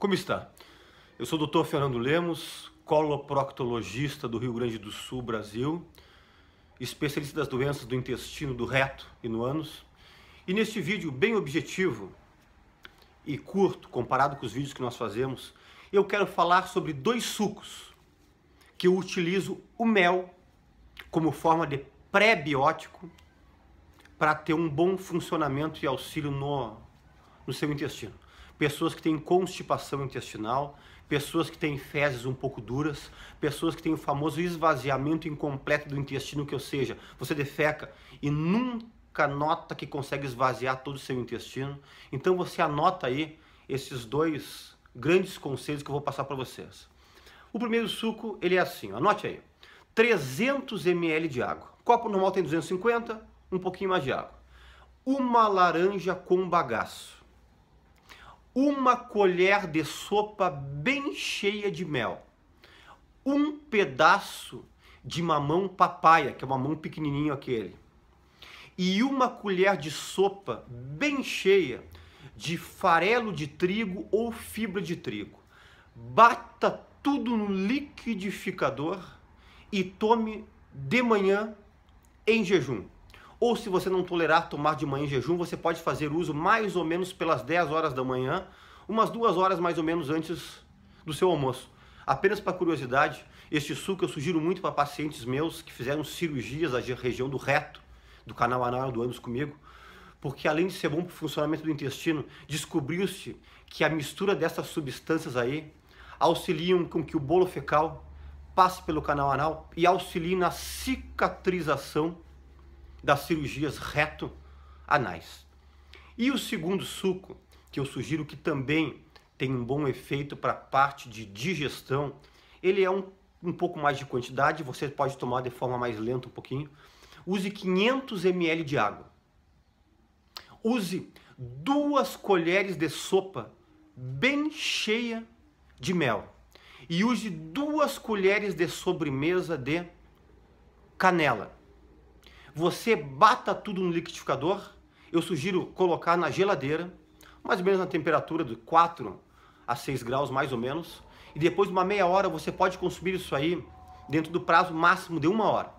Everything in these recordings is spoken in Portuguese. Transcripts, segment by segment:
Como está? Eu sou o Dr. Fernando Lemos, coloproctologista do Rio Grande do Sul, Brasil, especialista das doenças do intestino, do reto e no ânus. E neste vídeo bem objetivo e curto, comparado com os vídeos que nós fazemos, eu quero falar sobre dois sucos que eu utilizo o mel como forma de pré-biótico para ter um bom funcionamento e auxílio no, no seu intestino pessoas que têm constipação intestinal, pessoas que têm fezes um pouco duras, pessoas que têm o famoso esvaziamento incompleto do intestino, que ou seja, você defeca e nunca nota que consegue esvaziar todo o seu intestino. Então você anota aí esses dois grandes conselhos que eu vou passar para vocês. O primeiro suco, ele é assim, anote aí. 300 ml de água. Copo normal tem 250, um pouquinho mais de água. Uma laranja com bagaço uma colher de sopa bem cheia de mel, um pedaço de mamão papaya, que é o mamão pequenininho aquele, e uma colher de sopa bem cheia de farelo de trigo ou fibra de trigo. Bata tudo no liquidificador e tome de manhã em jejum ou se você não tolerar tomar de manhã em jejum, você pode fazer uso mais ou menos pelas 10 horas da manhã, umas duas horas mais ou menos antes do seu almoço. Apenas para curiosidade, este suco eu sugiro muito para pacientes meus que fizeram cirurgias da região do reto, do canal anal do ânus comigo, porque além de ser bom para o funcionamento do intestino, descobriu-se que a mistura dessas substâncias aí auxiliam com que o bolo fecal passe pelo canal anal e auxilie na cicatrização das cirurgias reto-anais. E o segundo suco, que eu sugiro que também tem um bom efeito para a parte de digestão, ele é um, um pouco mais de quantidade, você pode tomar de forma mais lenta um pouquinho. Use 500 ml de água. Use duas colheres de sopa bem cheia de mel. E use duas colheres de sobremesa de canela. Você bata tudo no liquidificador. Eu sugiro colocar na geladeira, mais ou menos na temperatura de 4 a 6 graus, mais ou menos. E depois de uma meia hora você pode consumir isso aí dentro do prazo máximo de uma hora.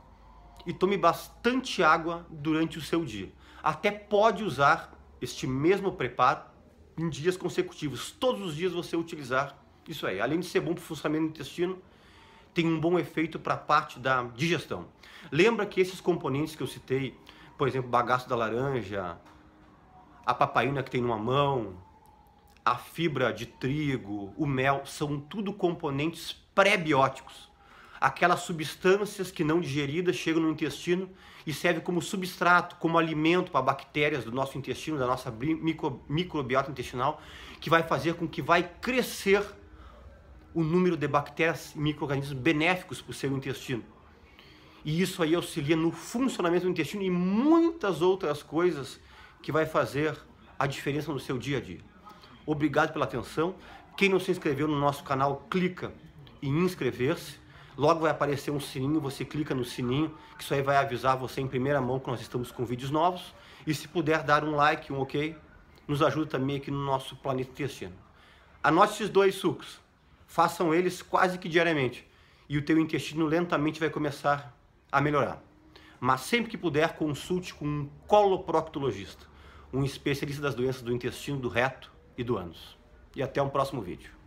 E tome bastante água durante o seu dia. Até pode usar este mesmo preparo em dias consecutivos. Todos os dias você utilizar isso aí. Além de ser bom para o funcionamento do intestino, tem um bom efeito para a parte da digestão. Lembra que esses componentes que eu citei, por exemplo, bagaço da laranja, a papaina que tem numa mão, a fibra de trigo, o mel, são tudo componentes pré-bióticos. Aquelas substâncias que não digeridas chegam no intestino e servem como substrato, como alimento para bactérias do nosso intestino, da nossa micro, microbiota intestinal, que vai fazer com que vai crescer o número de bactérias e micro-organismos benéficos para o seu intestino. E isso aí auxilia no funcionamento do intestino e muitas outras coisas que vai fazer a diferença no seu dia a dia. Obrigado pela atenção. Quem não se inscreveu no nosso canal, clica em inscrever-se. Logo vai aparecer um sininho, você clica no sininho, que isso aí vai avisar você em primeira mão que nós estamos com vídeos novos. E se puder dar um like, um ok, nos ajuda também aqui no nosso planeta intestino. Anote esses dois sucos façam eles quase que diariamente e o teu intestino lentamente vai começar a melhorar. Mas sempre que puder, consulte com um coloproctologista, um especialista das doenças do intestino, do reto e do ânus. E até um próximo vídeo.